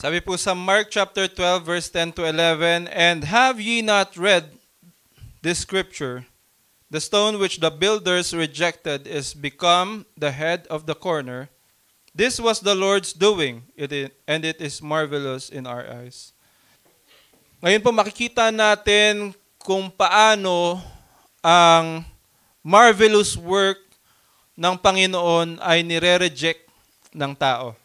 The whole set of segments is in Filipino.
Sabi po sa Mark chapter 12 verse 10 to 11, And have ye not read this scripture? The stone which the builders rejected is become the head of the corner. This was the Lord's doing, it is, and it is marvelous in our eyes. Ngayon po makikita natin kung paano ang marvelous work ng Panginoon ay nire-reject ng tao.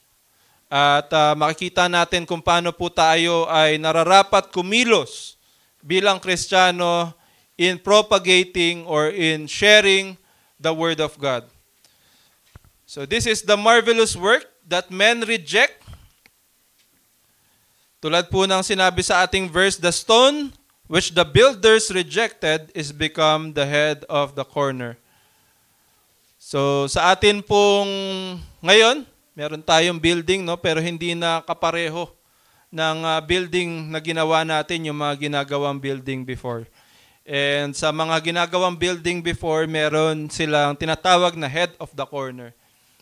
At uh, makikita natin kung paano po tayo ay nararapat kumilos bilang Kristiyano in propagating or in sharing the Word of God. So this is the marvelous work that men reject. Tulad po ng sinabi sa ating verse, the stone which the builders rejected is become the head of the corner. So sa atin pong ngayon, Meron tayong building no pero hindi na kapareho ng uh, building na ginawa natin yung mga ginagawang building before. And sa mga ginagawang building before, meron silang tinatawag na head of the corner.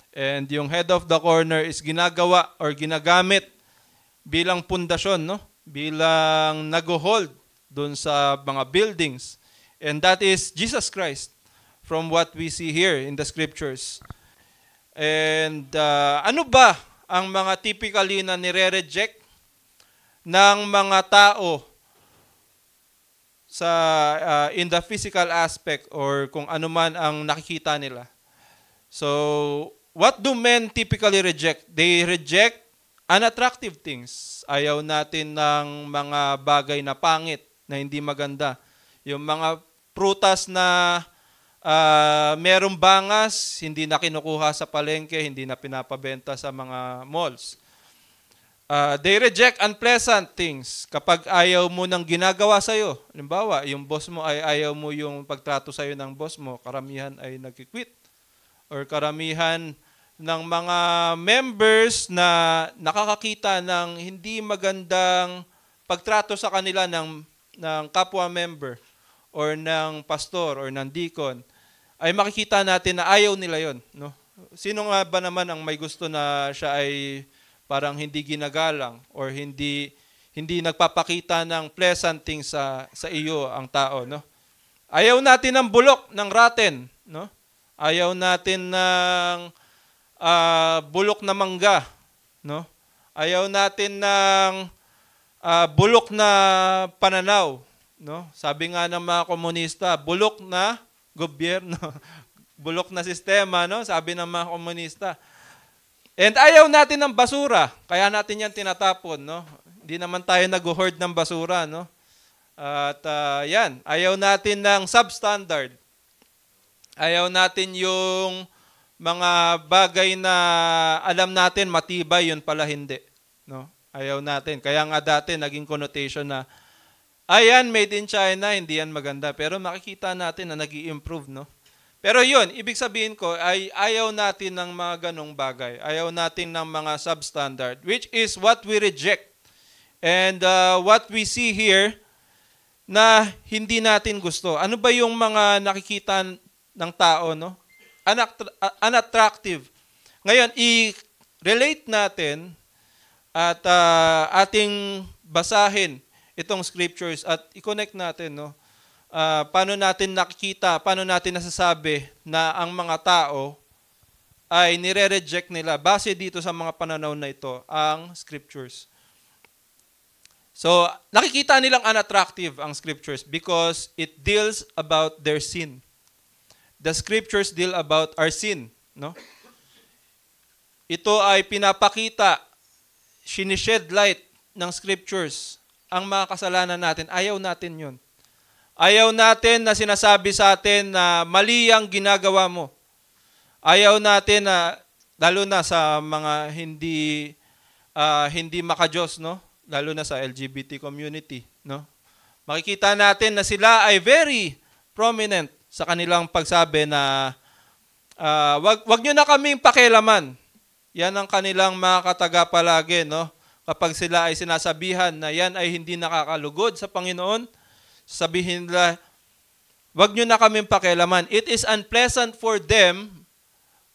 And yung head of the corner is ginagawa or ginagamit bilang pundasyon, no? bilang nag-hold dun sa mga buildings. And that is Jesus Christ from what we see here in the scriptures. And uh, ano ba ang mga typically na nire-reject ng mga tao sa uh, in the physical aspect or kung ano man ang nakikita nila. So, what do men typically reject? They reject unattractive things. Ayaw natin ng mga bagay na pangit, na hindi maganda. Yung mga prutas na Uh, merong bangas, hindi na kinukuha sa palengke, hindi na pinapabenta sa mga malls. Uh, they reject unpleasant things kapag ayaw mo ng ginagawa sa iyo. Halimbawa, yung boss mo ay ayaw mo yung pagtrato sa iyo ng boss mo, karamihan ay nagki-quit. Or karamihan ng mga members na nakakakita ng hindi magandang pagtrato sa kanila ng, ng kapwa member or ng pastor or ng deacon ay makikita natin na ayaw nila yon. No? Sino nga ba naman ang may gusto na siya ay parang hindi ginagalang or hindi hindi nagpapakita ng pleasant things sa sa iyo ang tao, no? Ayaw natin ng bulok, ng rotten, no? Ayaw natin ng uh, bulok na mangga, no? Ayaw natin ng uh, bulok na pananaw, no? Sabi nga ng mga komunista, bulok na gobyerno, bulok na sistema, no? Sabi ng mga komunista. And ayaw natin ng basura, kaya natin yan tinatapon, no? Hindi naman tayo nag-hoard ng basura, no? At uh, yan, ayaw natin ng substandard. Ayaw natin yung mga bagay na alam natin matibay, yun pala hindi. No? Ayaw natin. Kaya nga dati naging connotation na Ayan, made in China, hindi yan maganda. Pero makikita natin na nag improve no? Pero yun, ibig sabihin ko, ay ayaw natin ng mga ganong bagay. Ayaw natin ng mga substandard, which is what we reject. And uh, what we see here, na hindi natin gusto. Ano ba yung mga nakikita ng tao, no? Uh, unattractive. Ngayon, i-relate natin at uh, ating basahin itong scriptures at i-connect natin no uh, paano natin nakikita paano natin nasasabi na ang mga tao ay nire-reject nila base dito sa mga pananaw na ito ang scriptures so nakikita nilang unattractive ang scriptures because it deals about their sin the scriptures deal about our sin no ito ay pinapakita sinished light ng scriptures ang mga kasalanan natin. Ayaw natin yun. Ayaw natin na sinasabi sa atin na mali ang ginagawa mo. Ayaw natin na, lalo na sa mga hindi, uh, hindi makajos, no? lalo na sa LGBT community. No? Makikita natin na sila ay very prominent sa kanilang pagsabi na uh, wag, wag nyo na kaming pakilaman. Yan ang kanilang mga kataga palagi. No? Kapag sila ay sinasabihan na yan ay hindi nakakalugod sa Panginoon, sabihin nila, wag nyo na kaming pakialaman. It is unpleasant for them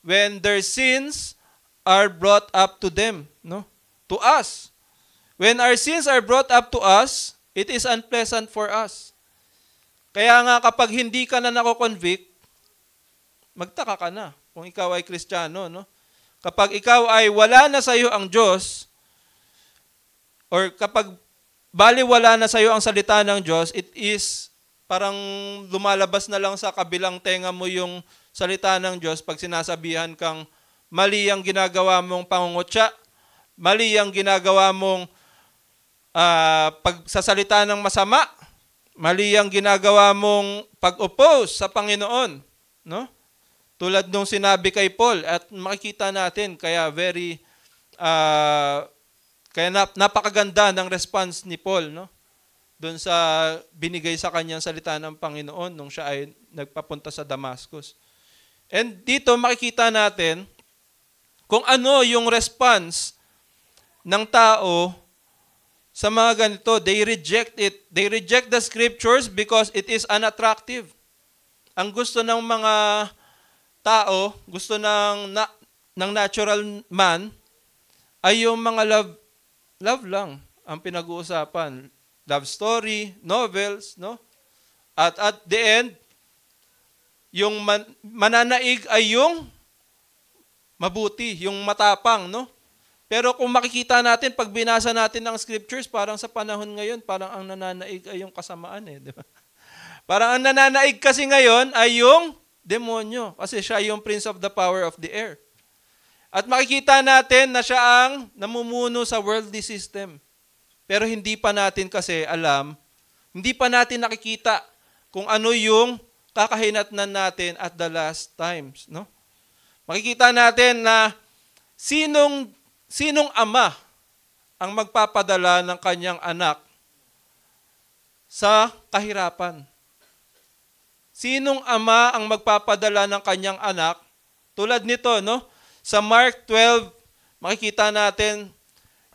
when their sins are brought up to them, no? To us. When our sins are brought up to us, it is unpleasant for us. Kaya nga kapag hindi ka na nako-convict, magtaka ka na kung ikaw ay Kristiyano, no? Kapag ikaw ay wala na sa iyo ang Diyos, or kapag baliwala na sa iyo ang salita ng Diyos, it is parang lumalabas na lang sa kabilang tenga mo yung salita ng Diyos pag sinasabihan kang mali ang ginagawa mong pangungutya, mali ang ginagawa mong uh, pagsasalita ng masama, mali ang ginagawa mong pag-oppose sa Panginoon. No? Tulad nung sinabi kay Paul at makikita natin, kaya very uh, kaya nap- napakaganda ng response ni Paul, no? Doon sa binigay sa kanyang salita ng Panginoon nung siya ay nagpapunta sa Damascus. And dito makikita natin kung ano yung response ng tao sa mga ganito. They reject it. They reject the scriptures because it is unattractive. Ang gusto ng mga tao, gusto ng na, ng natural man ay yung mga love love lang ang pinag-uusapan. Love story, novels, no? At at the end, yung man, mananaig ay yung mabuti, yung matapang, no? Pero kung makikita natin, pag binasa natin ng scriptures, parang sa panahon ngayon, parang ang nananaig ay yung kasamaan eh, di ba? Parang ang nananaig kasi ngayon ay yung demonyo, kasi siya yung prince of the power of the air. At makikita natin na siya ang namumuno sa worldly system. Pero hindi pa natin kasi alam, hindi pa natin nakikita kung ano yung kakahinatnan natin at the last times, no? Makikita natin na sinong sinong ama ang magpapadala ng kanyang anak sa kahirapan. Sinong ama ang magpapadala ng kanyang anak tulad nito, no? Sa Mark 12, makikita natin,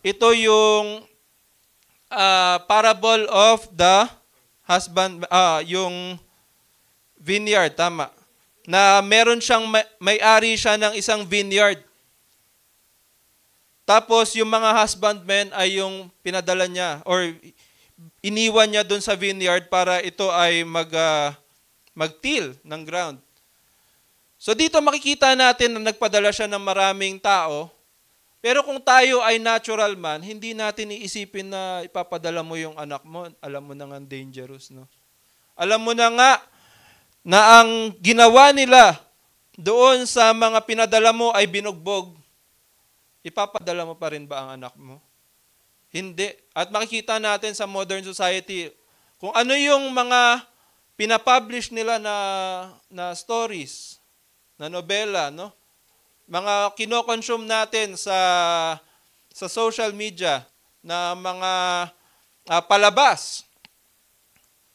ito yung uh, parable of the husband, uh, yung vineyard, tama. Na meron siyang, may, may-ari siya ng isang vineyard. Tapos yung mga husbandmen ay yung pinadala niya or iniwan niya doon sa vineyard para ito ay mag, uh, magtil ng ground. So dito makikita natin na nagpadala siya ng maraming tao. Pero kung tayo ay natural man, hindi natin iisipin na ipapadala mo yung anak mo. Alam mo na nga dangerous, no? Alam mo na nga na ang ginawa nila doon sa mga pinadala mo ay binugbog. Ipapadala mo pa rin ba ang anak mo? Hindi. At makikita natin sa modern society, kung ano yung mga pinapublish nila na, na stories, na nobela, no? Mga kinokonsume natin sa sa social media na mga uh, palabas.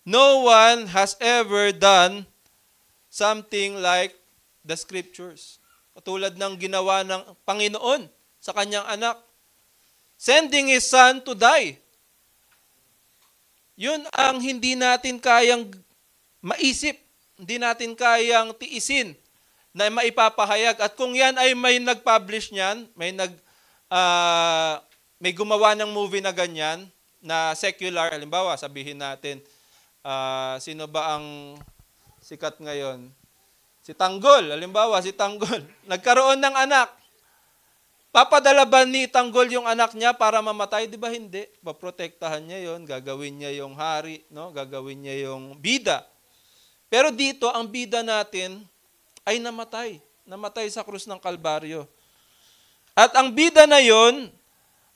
No one has ever done something like the scriptures. Katulad ng ginawa ng Panginoon sa kanyang anak. Sending His Son to die. Yun ang hindi natin kayang maisip, hindi natin kayang tiisin na maipapahayag. At kung yan ay may nag-publish niyan, may nag uh, may gumawa ng movie na ganyan na secular, halimbawa sabihin natin uh, sino ba ang sikat ngayon? Si Tanggol, halimbawa si Tanggol nagkaroon ng anak. Papadala ba ni Tanggol yung anak niya para mamatay? Di ba hindi? Paprotektahan niya yon, gagawin niya yung hari, no? gagawin niya yung bida. Pero dito, ang bida natin, ay namatay. Namatay sa krus ng Kalbaryo. At ang bida na yon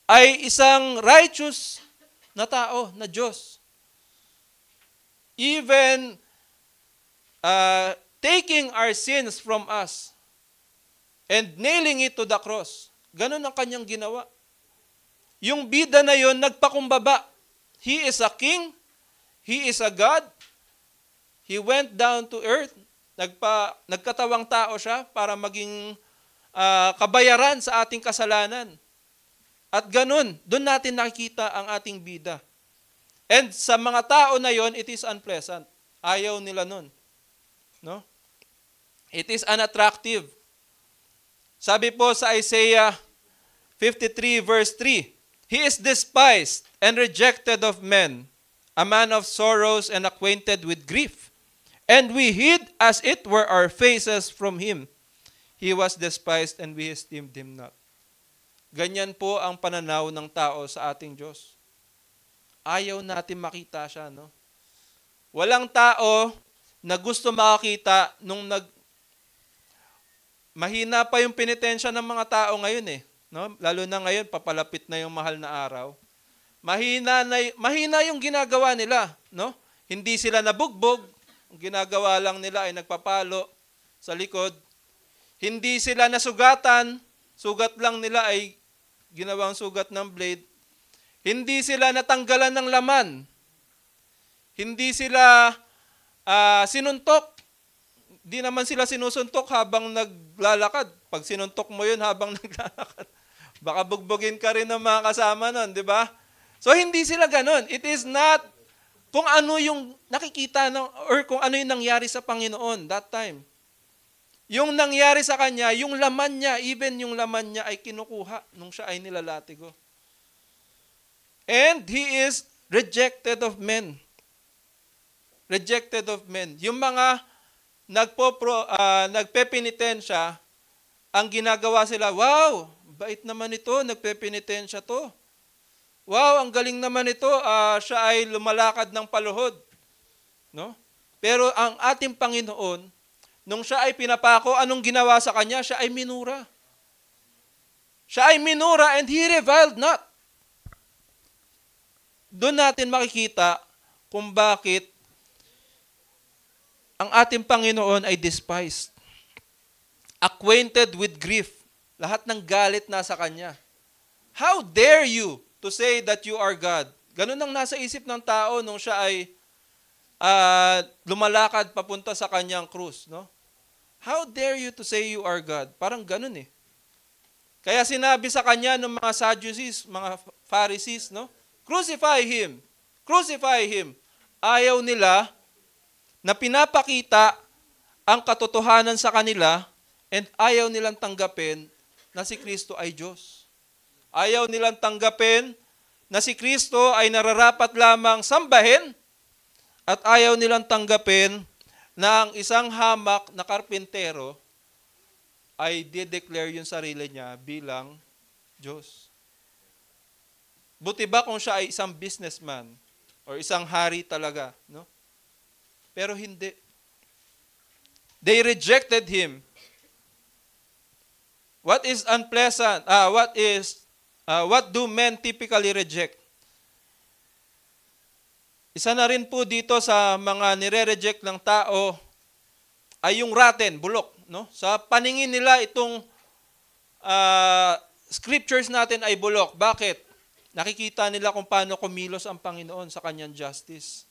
ay isang righteous na tao, na Diyos. Even uh, taking our sins from us and nailing it to the cross. Ganun ang kanyang ginawa. Yung bida na yon nagpakumbaba. He is a king. He is a God. He went down to earth Nagpa, nagkatawang tao siya para maging uh, kabayaran sa ating kasalanan. At ganun, doon natin nakikita ang ating bida. And sa mga tao na yon, it is unpleasant. Ayaw nila nun. No? It is unattractive. Sabi po sa Isaiah 53 verse 3, He is despised and rejected of men, a man of sorrows and acquainted with grief and we hid as it were our faces from him. He was despised and we esteemed him not. Ganyan po ang pananaw ng tao sa ating Diyos. Ayaw natin makita siya, no? Walang tao na gusto makakita nung nag mahina pa yung penitensya ng mga tao ngayon eh, no? Lalo na ngayon papalapit na yung mahal na araw. Mahina na mahina yung ginagawa nila, no? Hindi sila nabugbog, ang ginagawa lang nila ay nagpapalo sa likod. Hindi sila nasugatan, sugat lang nila ay ginawang sugat ng blade. Hindi sila natanggalan ng laman. Hindi sila uh, sinuntok. Di naman sila sinusuntok habang naglalakad. Pag sinuntok mo yun habang naglalakad, baka bugbugin ka rin ng mga kasama nun, di ba? So hindi sila ganun. It is not kung ano yung nakikita ng, or kung ano yung nangyari sa Panginoon that time. Yung nangyari sa kanya, yung laman niya, even yung laman niya ay kinukuha nung siya ay nilalatigo. And he is rejected of men. Rejected of men. Yung mga nagpopro, uh, nagpepenitensya, ang ginagawa sila, wow, bait naman ito, nagpepenitensya to. Wow, ang galing naman ito. Uh, siya ay lumalakad ng paluhod. No? Pero ang ating Panginoon, nung siya ay pinapako, anong ginawa sa kanya? Siya ay minura. Siya ay minura and he reviled not. Doon natin makikita kung bakit ang ating Panginoon ay despised. Acquainted with grief. Lahat ng galit nasa Kanya. How dare you to say that you are God. Ganun ang nasa isip ng tao nung siya ay uh, lumalakad papunta sa kanyang krus. No? How dare you to say you are God? Parang ganun eh. Kaya sinabi sa kanya ng mga Sadducees, mga Pharisees, no? Crucify him! Crucify him! Ayaw nila na pinapakita ang katotohanan sa kanila and ayaw nilang tanggapin na si Kristo ay Diyos. Ayaw nilang tanggapin na si Kristo ay nararapat lamang sambahin at ayaw nilang tanggapin na ang isang hamak na karpintero ay de-declare yung sarili niya bilang Diyos. Buti ba kung siya ay isang businessman or isang hari talaga, no? Pero hindi. They rejected him. What is unpleasant? Ah, uh, what is Uh, what do men typically reject? Isa na rin po dito sa mga nire-reject ng tao ay yung raten, bulok. No? Sa paningin nila itong uh, scriptures natin ay bulok. Bakit? Nakikita nila kung paano kumilos ang Panginoon sa kanyang justice.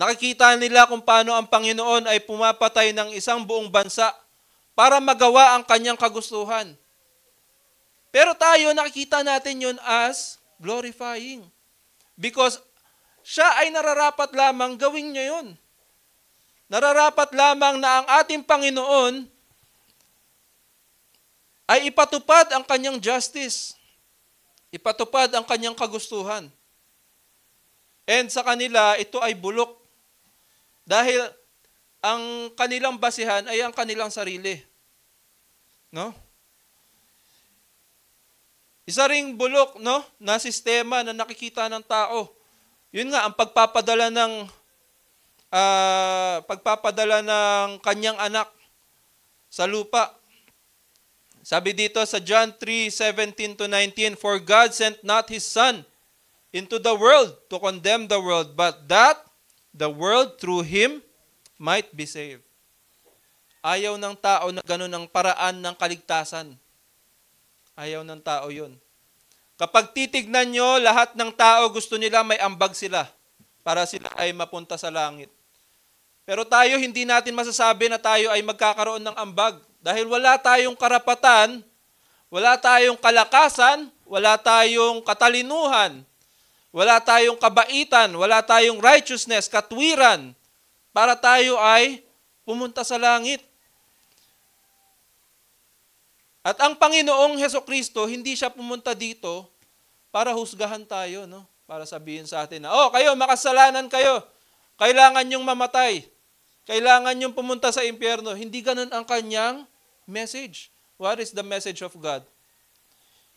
Nakikita nila kung paano ang Panginoon ay pumapatay ng isang buong bansa para magawa ang kanyang kagustuhan. Pero tayo, nakikita natin yun as glorifying. Because siya ay nararapat lamang gawin niya yun. Nararapat lamang na ang ating Panginoon ay ipatupad ang kanyang justice. Ipatupad ang kanyang kagustuhan. And sa kanila, ito ay bulok. Dahil ang kanilang basihan ay ang kanilang sarili. No? Isa ring bulok no, na sistema na nakikita ng tao. Yun nga, ang pagpapadala ng uh, pagpapadala ng kanyang anak sa lupa. Sabi dito sa John 3:17 to 19, For God sent not his son into the world to condemn the world, but that the world through him might be saved. Ayaw ng tao na ganun ang paraan ng kaligtasan. Ayaw ng tao yun. Kapag titignan nyo, lahat ng tao gusto nila may ambag sila para sila ay mapunta sa langit. Pero tayo, hindi natin masasabi na tayo ay magkakaroon ng ambag dahil wala tayong karapatan, wala tayong kalakasan, wala tayong katalinuhan, wala tayong kabaitan, wala tayong righteousness, katwiran, para tayo ay pumunta sa langit. At ang Panginoong Heso Kristo, hindi siya pumunta dito para husgahan tayo, no? Para sabihin sa atin na, oh, kayo, makasalanan kayo. Kailangan yung mamatay. Kailangan yung pumunta sa impyerno. Hindi ganun ang kanyang message. What is the message of God?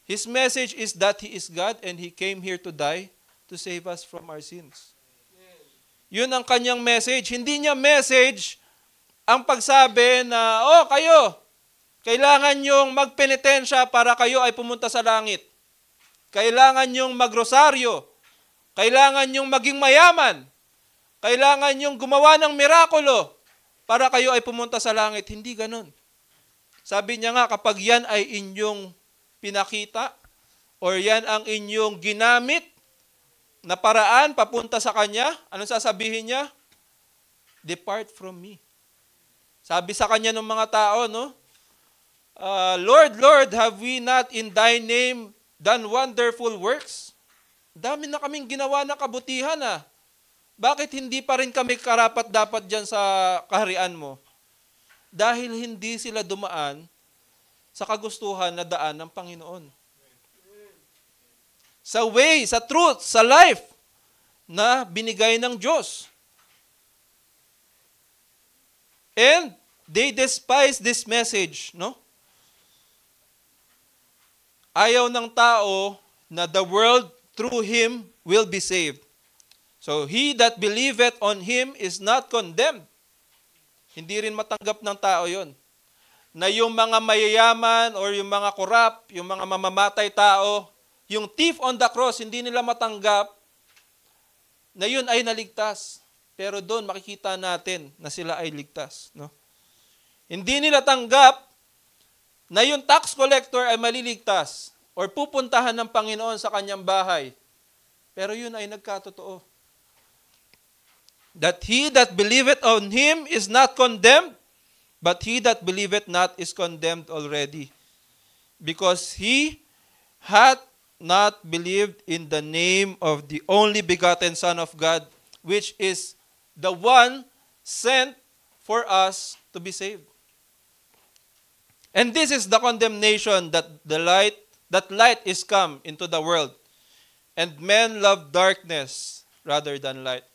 His message is that He is God and He came here to die to save us from our sins. Yun ang kanyang message. Hindi niya message ang pagsabi na, oh, kayo, kailangan niyong magpenitensya para kayo ay pumunta sa langit. Kailangan niyong magrosaryo. Kailangan niyong maging mayaman. Kailangan niyong gumawa ng mirakulo para kayo ay pumunta sa langit. Hindi ganon. Sabi niya nga, kapag yan ay inyong pinakita or yan ang inyong ginamit na paraan papunta sa Kanya, anong sasabihin niya? Depart from me. Sabi sa Kanya ng mga tao, no? uh, Lord, Lord, have we not in Thy name done wonderful works? Dami na kaming ginawa na kabutihan ah. Bakit hindi pa rin kami karapat dapat dyan sa kaharian mo? Dahil hindi sila dumaan sa kagustuhan na daan ng Panginoon. Sa way, sa truth, sa life na binigay ng Diyos. And they despise this message, no? Ayaw ng tao na the world through him will be saved. So he that believeth on him is not condemned. Hindi rin matanggap ng tao 'yon. Na yung mga mayayaman or yung mga korap, yung mga mamamatay tao, yung thief on the cross, hindi nila matanggap na yun ay naligtas. Pero doon makikita natin na sila ay ligtas. No? Hindi nila tanggap na yung tax collector ay maliligtas or pupuntahan ng Panginoon sa kanyang bahay. Pero yun ay nagkatotoo. That he that believeth on him is not condemned, but he that believeth not is condemned already. Because he hath not believed in the name of the only begotten Son of God, which is the one sent for us to be saved. And this is the condemnation that the light that light is come into the world, and men love darkness rather than light,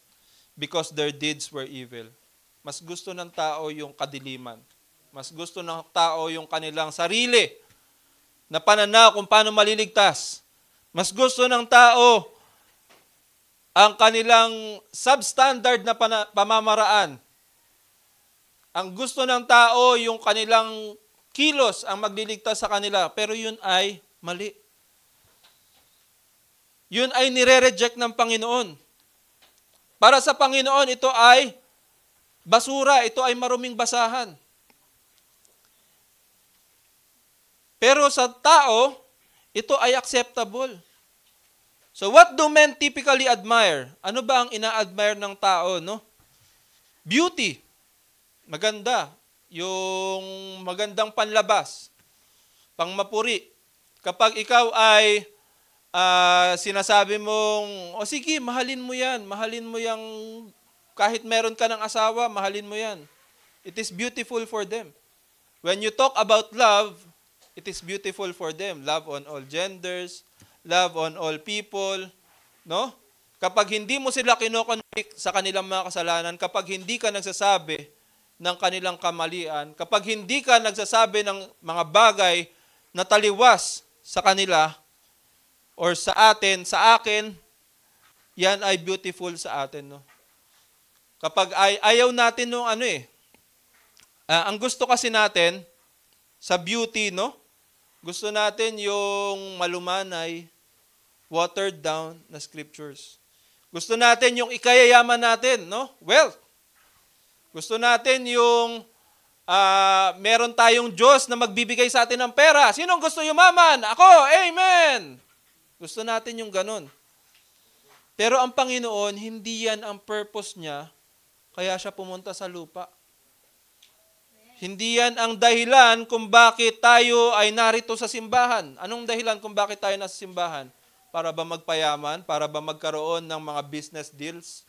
because their deeds were evil. Mas gusto ng tao yung kadiliman. Mas gusto ng tao yung kanilang sarili na pananaw kung paano maliligtas. Mas gusto ng tao ang kanilang substandard na pamamaraan. Ang gusto ng tao yung kanilang kilos ang magliligtas sa kanila, pero yun ay mali. Yun ay nire-reject ng Panginoon. Para sa Panginoon, ito ay basura, ito ay maruming basahan. Pero sa tao, ito ay acceptable. So what do men typically admire? Ano ba ang ina-admire ng tao, no? Beauty. Maganda, yung magandang panlabas, pang mapuri. Kapag ikaw ay uh, sinasabi mong, o sige, mahalin mo yan, mahalin mo yung, kahit meron ka ng asawa, mahalin mo yan. It is beautiful for them. When you talk about love, it is beautiful for them. Love on all genders, love on all people, no? Kapag hindi mo sila kinokonvict sa kanilang mga kasalanan, kapag hindi ka nagsasabi ng kanilang kamalian, kapag hindi ka nagsasabi ng mga bagay na taliwas sa kanila or sa atin, sa akin, yan ay beautiful sa atin. No? Kapag ay, ayaw natin nung ano eh, uh, ang gusto kasi natin sa beauty, no? Gusto natin yung malumanay, watered down na scriptures. Gusto natin yung ikayayaman natin, no? Wealth. Gusto natin yung uh, meron tayong Diyos na magbibigay sa atin ng pera. Sinong gusto yumaman? Ako! Amen! Gusto natin yung ganun. Pero ang Panginoon, hindi yan ang purpose niya, kaya siya pumunta sa lupa. Hindi yan ang dahilan kung bakit tayo ay narito sa simbahan. Anong dahilan kung bakit tayo nasa simbahan? Para ba magpayaman? Para ba magkaroon ng mga business deals?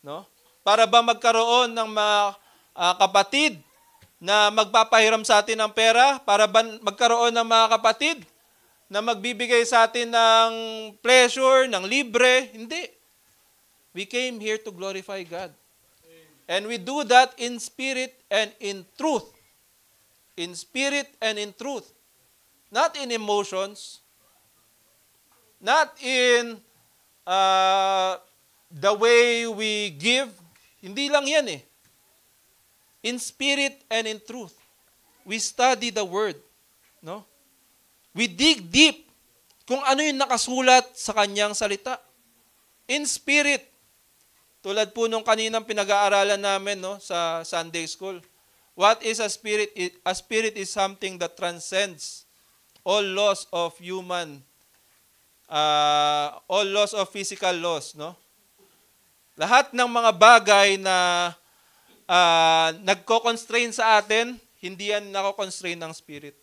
No? para ba magkaroon ng mga uh, kapatid na magpapahiram sa atin ng pera, para ba magkaroon ng mga kapatid na magbibigay sa atin ng pleasure, ng libre. Hindi. We came here to glorify God. And we do that in spirit and in truth. In spirit and in truth. Not in emotions. Not in uh, the way we give hindi lang yan eh. In spirit and in truth, we study the Word. No? We dig deep kung ano yung nakasulat sa kanyang salita. In spirit. Tulad po nung kaninang pinag-aaralan namin no, sa Sunday School. What is a spirit? A spirit is something that transcends all laws of human, uh, all laws of physical laws, no? Lahat ng mga bagay na uh, nagko-constrain sa atin, hindi yan nako-constrain ng Spirit.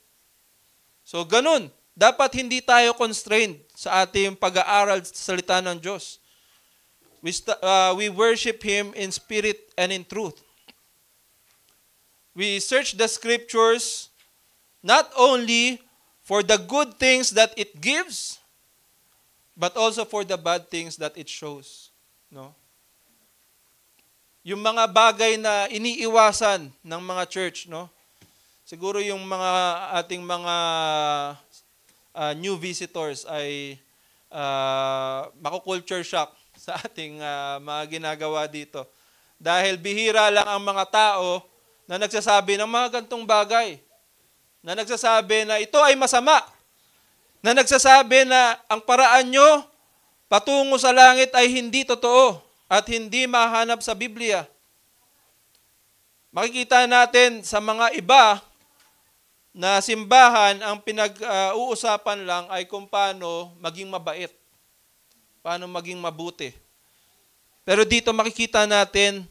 So, ganun. Dapat hindi tayo constrained sa ating pag-aaral sa salita ng Diyos. We, st- uh, ah, we worship Him in spirit and in truth. We search the scriptures not only for the good things that it gives, but also for the bad things that it shows. No? yung mga bagay na iniiwasan ng mga church, no? Siguro yung mga ating mga uh, new visitors ay uh, ah, mako shock sa ating uh, mga ginagawa dito. Dahil bihira lang ang mga tao na nagsasabi ng mga gantong bagay, na nagsasabi na ito ay masama, na nagsasabi na ang paraan nyo patungo sa langit ay hindi totoo at hindi mahanap sa Biblia. Makikita natin sa mga iba na simbahan, ang pinag-uusapan lang ay kung paano maging mabait, paano maging mabuti. Pero dito makikita natin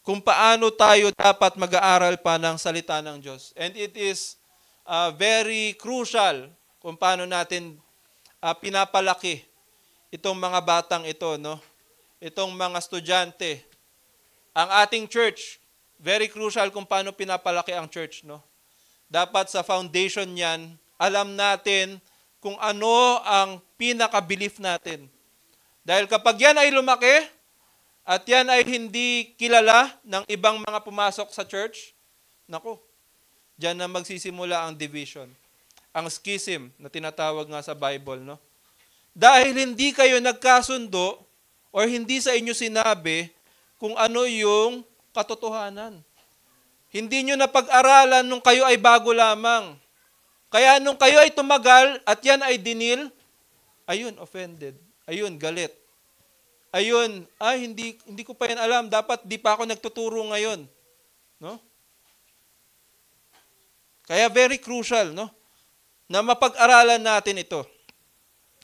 kung paano tayo dapat mag-aaral pa ng salita ng Diyos. And it is uh, very crucial kung paano natin uh, pinapalaki itong mga batang ito, no? itong mga estudyante. Ang ating church, very crucial kung paano pinapalaki ang church, no? Dapat sa foundation niyan, alam natin kung ano ang pinaka-belief natin. Dahil kapag yan ay lumaki, at yan ay hindi kilala ng ibang mga pumasok sa church, nako, diyan na magsisimula ang division. Ang schism na tinatawag nga sa Bible, no? Dahil hindi kayo nagkasundo or hindi sa inyo sinabi kung ano yung katotohanan. Hindi nyo napag-aralan nung kayo ay bago lamang. Kaya nung kayo ay tumagal at yan ay dinil, ayun, offended. Ayun, galit. Ayun, ah, hindi, hindi ko pa yan alam. Dapat di pa ako nagtuturo ngayon. No? Kaya very crucial, no? Na mapag-aralan natin ito.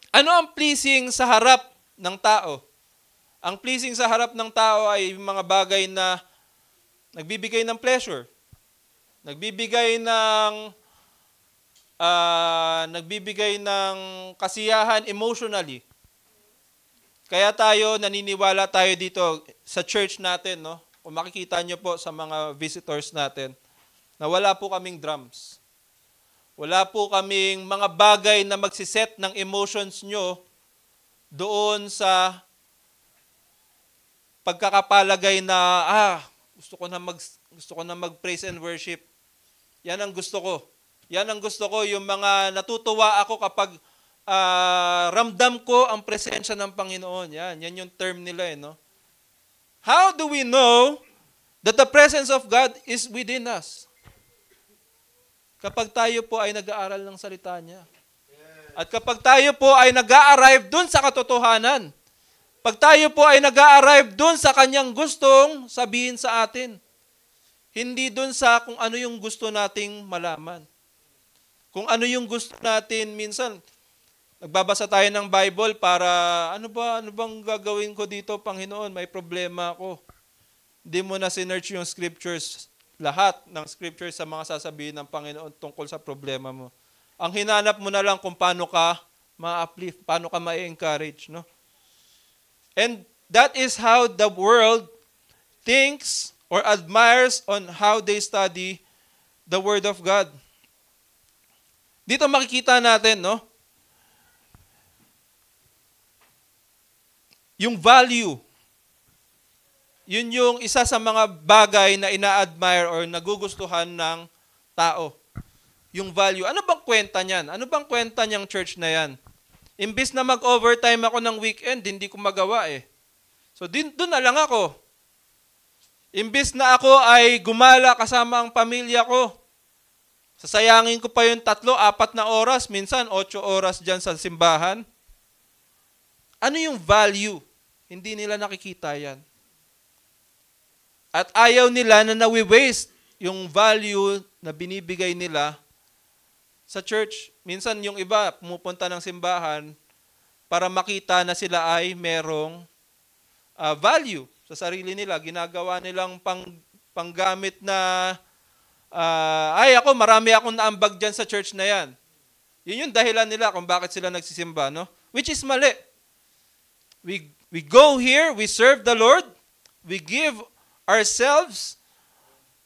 Ano ang pleasing sa harap ng tao? Ang pleasing sa harap ng tao ay mga bagay na nagbibigay ng pleasure, nagbibigay ng uh, nagbibigay ng kasiyahan emotionally. Kaya tayo naniniwala tayo dito sa church natin, no? Kung makikita nyo po sa mga visitors natin, na wala po kaming drums. Wala po kaming mga bagay na magsiset ng emotions nyo doon sa pagkakapalagay na, ah, gusto ko na, mag, gusto ko na mag-praise and worship. Yan ang gusto ko. Yan ang gusto ko, yung mga natutuwa ako kapag uh, ramdam ko ang presensya ng Panginoon. Yan, yan yung term nila eh, no? How do we know that the presence of God is within us? Kapag tayo po ay nag-aaral ng salita niya. At kapag tayo po ay nag-a-arrive dun sa katotohanan pag tayo po ay nag-a-arrive doon sa kanyang gustong sabihin sa atin, hindi doon sa kung ano yung gusto nating malaman. Kung ano yung gusto natin, minsan, nagbabasa tayo ng Bible para, ano ba, ano bang gagawin ko dito, Panginoon, may problema ako. Hindi mo na sinerch yung scriptures, lahat ng scriptures sa mga sasabihin ng Panginoon tungkol sa problema mo. Ang hinanap mo na lang kung paano ka ma-uplift, paano ka ma-encourage, no? And that is how the world thinks or admires on how they study the Word of God. Dito makikita natin, no? Yung value. Yun yung isa sa mga bagay na ina-admire or nagugustuhan ng tao. Yung value. Ano bang kwenta niyan? Ano bang kwenta niyang church na yan? Imbis na mag-overtime ako ng weekend, hindi ko magawa eh. So din, doon na lang ako. Imbis na ako ay gumala kasama ang pamilya ko, sasayangin ko pa yung tatlo, apat na oras, minsan otso oras dyan sa simbahan. Ano yung value? Hindi nila nakikita yan. At ayaw nila na nawi-waste yung value na binibigay nila sa church. Minsan yung iba pumupunta ng simbahan para makita na sila ay merong uh, value sa sarili nila. Ginagawa nilang pang, panggamit na uh, ay ako marami akong naambag diyan sa church na 'yan. 'Yun yung dahilan nila kung bakit sila nagsisimba, no? Which is mali. We we go here, we serve the Lord, we give ourselves,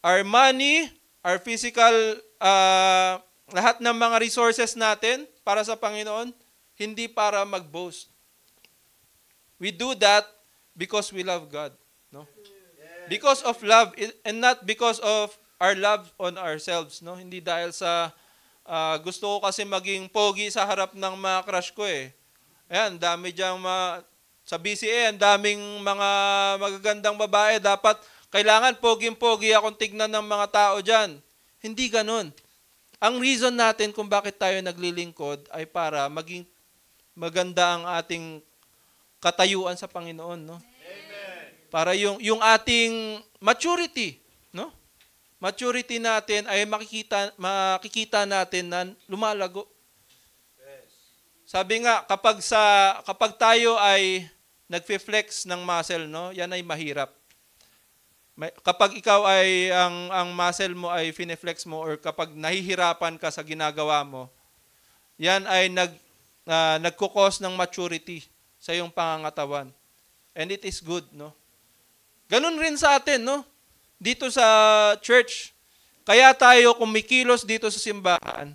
our money, our physical uh, lahat ng mga resources natin para sa Panginoon, hindi para mag-boast. We do that because we love God, no? Because of love and not because of our love on ourselves, no? Hindi dahil sa uh, gusto ko kasi maging pogi sa harap ng mga crush ko eh. Ayan, dami diyang ma- sa BCA, ang daming mga magagandang babae. Dapat, kailangan pogi pogi akong tignan ng mga tao dyan. Hindi ganun. Ang reason natin kung bakit tayo naglilingkod ay para maging maganda ang ating katayuan sa Panginoon, no? Amen. Para yung yung ating maturity, no? Maturity natin ay makikita makikita natin na lumalago. Sabi nga kapag sa kapag tayo ay nagfe-flex ng muscle, no? Yan ay mahirap. May, kapag ikaw ay ang, ang muscle mo ay fineflex mo or kapag nahihirapan ka sa ginagawa mo, yan ay nag, uh, nagkukos ng maturity sa iyong pangangatawan. And it is good, no? Ganun rin sa atin, no? Dito sa church. Kaya tayo kumikilos dito sa simbahan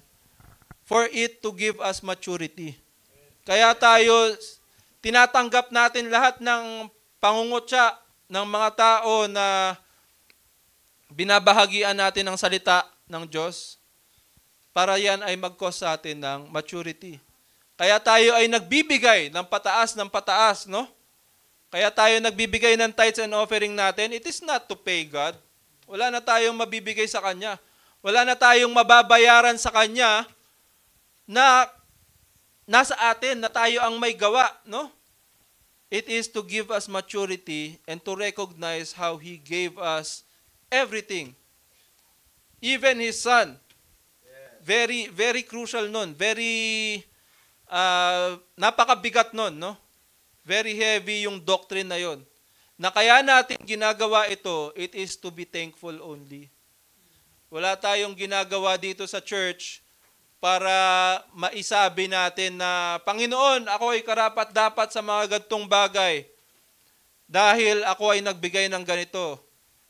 for it to give us maturity. Kaya tayo, tinatanggap natin lahat ng pangungutya ng mga tao na binabahagian natin ang salita ng Diyos para yan ay mag-cause sa atin ng maturity. Kaya tayo ay nagbibigay ng pataas ng pataas, no? Kaya tayo nagbibigay ng tithes and offering natin. It is not to pay God. Wala na tayong mabibigay sa Kanya. Wala na tayong mababayaran sa Kanya na nasa atin, na tayo ang may gawa, no? It is to give us maturity and to recognize how He gave us everything. Even His Son. Very, very crucial nun. Very, uh, napakabigat nun, no? Very heavy yung doctrine na yon. Na kaya natin ginagawa ito, it is to be thankful only. Wala tayong ginagawa dito sa church para maisabi natin na, Panginoon, ako ay karapat dapat sa mga gantong bagay dahil ako ay nagbigay ng ganito.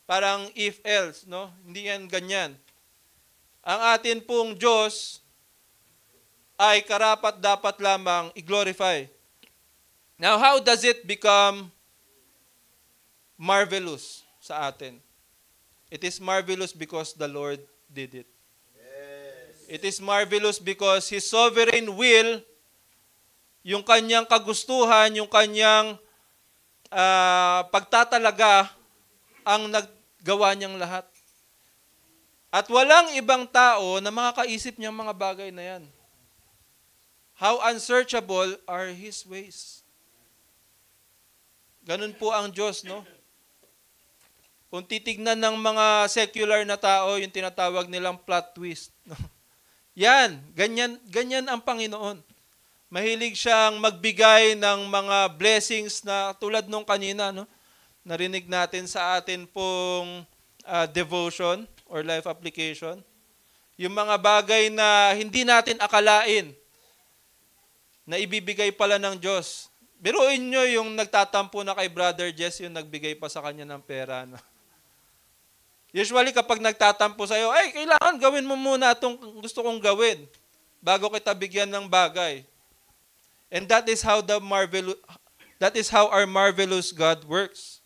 Parang if else, no? Hindi yan ganyan. Ang atin pong Diyos ay karapat dapat lamang i-glorify. Now, how does it become marvelous sa atin? It is marvelous because the Lord did it. It is marvelous because His sovereign will, yung kanyang kagustuhan, yung kanyang uh, pagtatalaga, ang naggawa niyang lahat. At walang ibang tao na makakaisip niyang mga bagay na yan. How unsearchable are His ways. Ganun po ang Diyos, no? Kung titignan ng mga secular na tao, yung tinatawag nilang plot twist. No? Yan, ganyan, ganyan ang Panginoon. Mahilig siyang magbigay ng mga blessings na tulad nung kanina, no? Narinig natin sa atin pong uh, devotion or life application. Yung mga bagay na hindi natin akalain na ibibigay pala ng Diyos. Biruin nyo yung nagtatampo na kay Brother Jess yung nagbigay pa sa kanya ng pera. No? Usually kapag nagtatampo sa'yo, ay, kailangan gawin mo muna itong gusto kong gawin bago kita bigyan ng bagay. And that is how the marvelous, that is how our marvelous God works.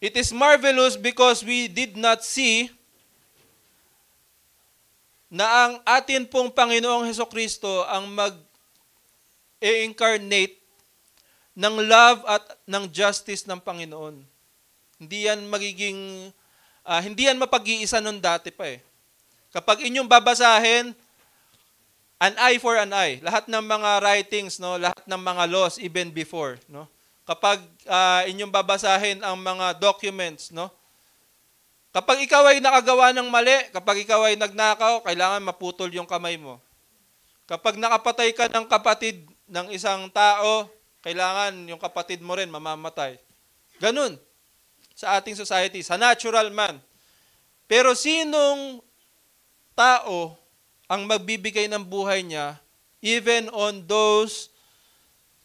It is marvelous because we did not see na ang atin pong Panginoong Heso Kristo ang mag incarnate ng love at ng justice ng Panginoon. Hindi yan magiging, uh, hindi yan mapag-iisa noon dati pa eh. Kapag inyong babasahin, an eye for an eye. Lahat ng mga writings, no, lahat ng mga laws even before, no. Kapag uh, inyong babasahin ang mga documents, no. Kapag ikaw ay nakagawa ng mali, kapag ikaw ay nagnakaw, kailangan maputol yung kamay mo. Kapag nakapatay ka ng kapatid ng isang tao, kailangan yung kapatid mo rin mamamatay. Ganun sa ating society, sa natural man. Pero sinong tao ang magbibigay ng buhay niya even on those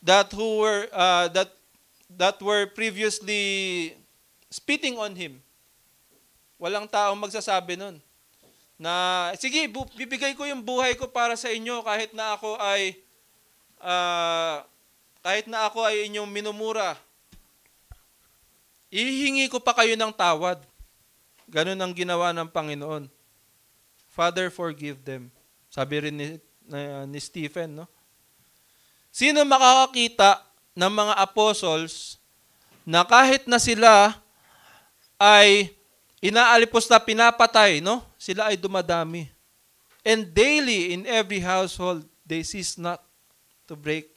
that who were uh, that that were previously spitting on him. Walang tao magsasabi nun. Na, sige, bu- bibigay ko yung buhay ko para sa inyo kahit na ako ay uh, kahit na ako ay inyong minumura. Ihingi ko pa kayo ng tawad. Ganun ang ginawa ng Panginoon. Father, forgive them. Sabi rin ni, uh, ni Stephen, no? Sino makakakita ng mga apostles na kahit na sila ay inaalipos na pinapatay, no? Sila ay dumadami. And daily in every household they cease not to break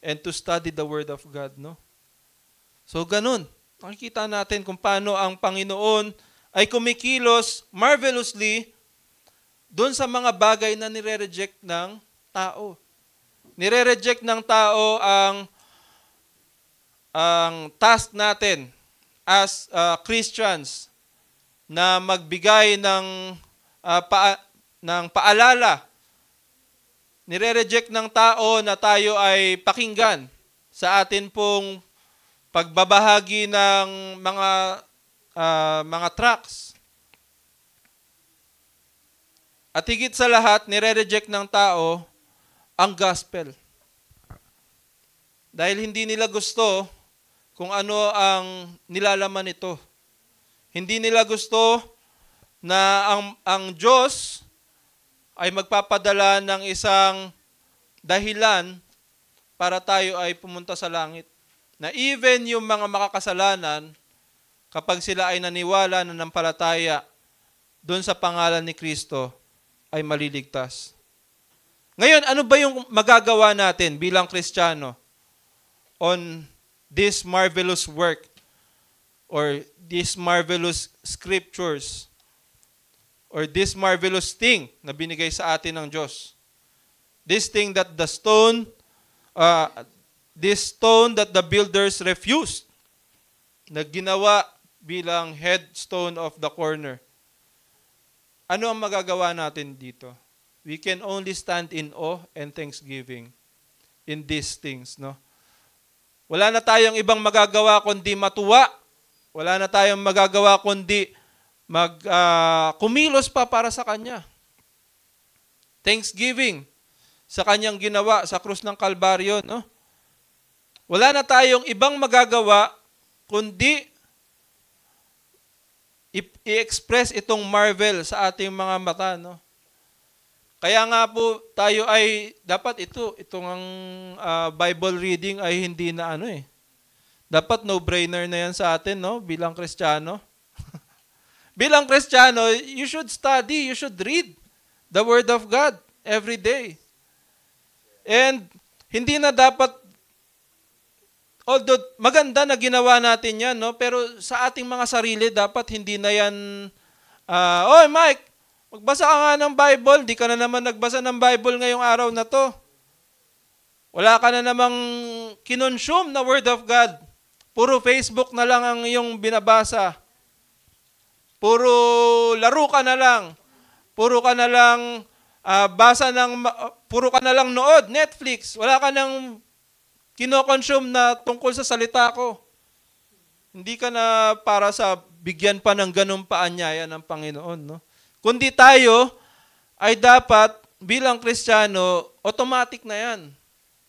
and to study the word of God, no? So ganun. Nakikita natin kung paano ang Panginoon ay kumikilos marvelously doon sa mga bagay na nire-reject ng tao. Nire-reject ng tao ang ang task natin as uh, Christians na magbigay ng uh, pa, ng paalala nire-reject ng tao na tayo ay pakinggan sa atin pong pagbabahagi ng mga uh, mga tracks. At higit sa lahat, nire-reject ng tao ang gospel. Dahil hindi nila gusto kung ano ang nilalaman nito. Hindi nila gusto na ang, ang Diyos ay magpapadala ng isang dahilan para tayo ay pumunta sa langit na even yung mga makakasalanan, kapag sila ay naniwala na palataya doon sa pangalan ni Kristo, ay maliligtas. Ngayon, ano ba yung magagawa natin bilang Kristiyano on this marvelous work or this marvelous scriptures or this marvelous thing na binigay sa atin ng Diyos? This thing that the stone, uh, this stone that the builders refused na ginawa bilang headstone of the corner. Ano ang magagawa natin dito? We can only stand in awe and thanksgiving in these things, no? Wala na tayong ibang magagawa kundi matuwa. Wala na tayong magagawa kundi mag uh, kumilos pa para sa kanya. Thanksgiving sa kanyang ginawa sa krus ng Kalbaryo, no? Wala na tayong ibang magagawa kundi i-express itong marvel sa ating mga mata, no? Kaya nga po tayo ay dapat ito itong ang uh, Bible reading ay hindi na ano eh. Dapat no-brainer na 'yan sa atin, no, bilang Kristiyano. bilang Kristiyano, you should study, you should read the word of God every day. And hindi na dapat Although maganda na ginawa natin 'yan, no? Pero sa ating mga sarili dapat hindi na 'yan uh, Oy Mike, magbasa ka nga ng Bible, di ka na naman nagbasa ng Bible ngayong araw na 'to. Wala ka na namang kinonsume na Word of God. Puro Facebook na lang ang iyong binabasa. Puro laro ka na lang. Puro ka na lang uh, basa ng, uh, puro ka na lang nood, Netflix. Wala ka nang kinoconsume na tungkol sa salita ko. Hindi ka na para sa bigyan pa ng ganong paanyaya ng Panginoon. No? Kundi tayo ay dapat bilang Kristiyano, automatic na yan.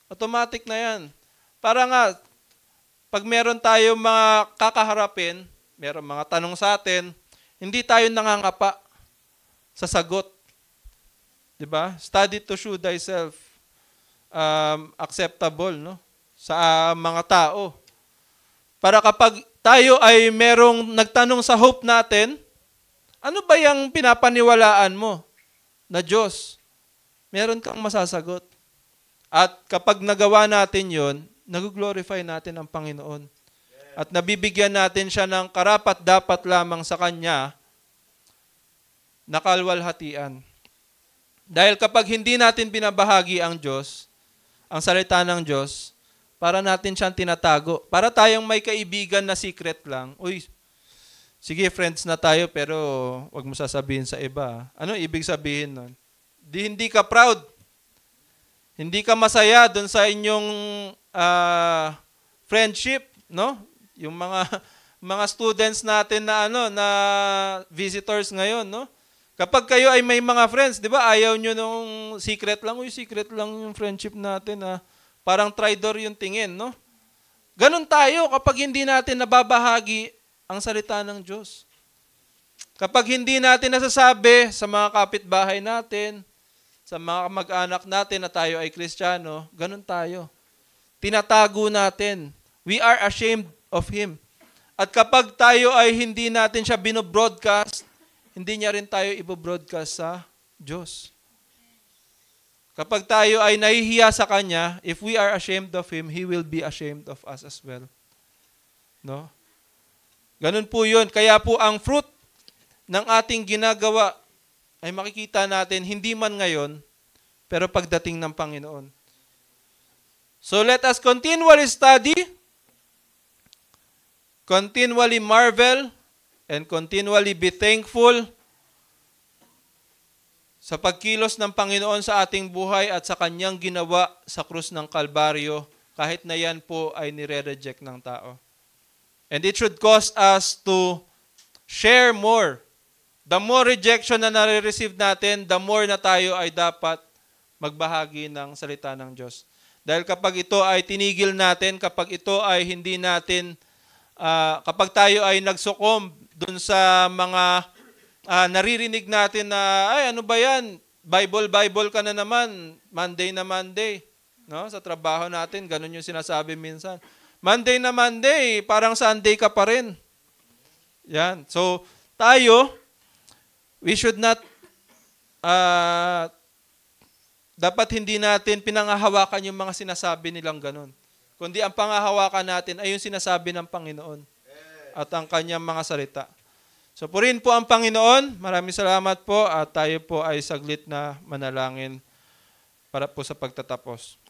Automatic na yan. Para nga, pag meron tayo mga kakaharapin, meron mga tanong sa atin, hindi tayo nangangapa sa sagot. 'Di ba? Study to show thyself um, acceptable, no? sa ah, mga tao. Para kapag tayo ay merong nagtanong sa hope natin, ano ba yung pinapaniwalaan mo na Diyos? Meron kang masasagot. At kapag nagawa natin yon, nag-glorify natin ang Panginoon. At nabibigyan natin siya ng karapat-dapat lamang sa Kanya na Dahil kapag hindi natin binabahagi ang Diyos, ang salita ng Diyos, para natin siyang tinatago. Para tayong may kaibigan na secret lang. Uy, sige friends na tayo pero wag mo sasabihin sa iba. Ah. Ano ibig sabihin nun? Di, hindi ka proud. Hindi ka masaya doon sa inyong uh, friendship, no? Yung mga mga students natin na ano na visitors ngayon, no? Kapag kayo ay may mga friends, 'di ba? Ayaw niyo nung secret lang, uy, secret lang yung friendship natin ah. Parang tridor yung tingin, no? Ganon tayo kapag hindi natin nababahagi ang salita ng Diyos. Kapag hindi natin nasasabi sa mga kapitbahay natin, sa mga mag-anak natin na tayo ay Kristiyano, ganun tayo. Tinatago natin. We are ashamed of Him. At kapag tayo ay hindi natin siya binobroadcast, hindi niya rin tayo ibobroadcast sa Diyos. Kapag tayo ay nahihiya sa Kanya, if we are ashamed of Him, He will be ashamed of us as well. No? Ganun po yun. Kaya po ang fruit ng ating ginagawa ay makikita natin, hindi man ngayon, pero pagdating ng Panginoon. So let us continually study, continually marvel, and continually be thankful sa pagkilos ng Panginoon sa ating buhay at sa kanyang ginawa sa krus ng Kalbaryo, kahit na yan po ay nire-reject ng tao. And it should cause us to share more. The more rejection na nare-receive natin, the more na tayo ay dapat magbahagi ng salita ng Diyos. Dahil kapag ito ay tinigil natin, kapag ito ay hindi natin, uh, kapag tayo ay nagsukom dun sa mga uh, naririnig natin na, ay ano ba yan? Bible, Bible ka na naman. Monday na Monday. No? Sa trabaho natin, ganun yung sinasabi minsan. Monday na Monday, parang Sunday ka pa rin. Yan. So, tayo, we should not, uh, dapat hindi natin pinangahawakan yung mga sinasabi nilang ganun. Kundi ang pangahawakan natin ay yung sinasabi ng Panginoon at ang kanyang mga salita. So purin po ang Panginoon. Maraming salamat po at tayo po ay saglit na manalangin para po sa pagtatapos.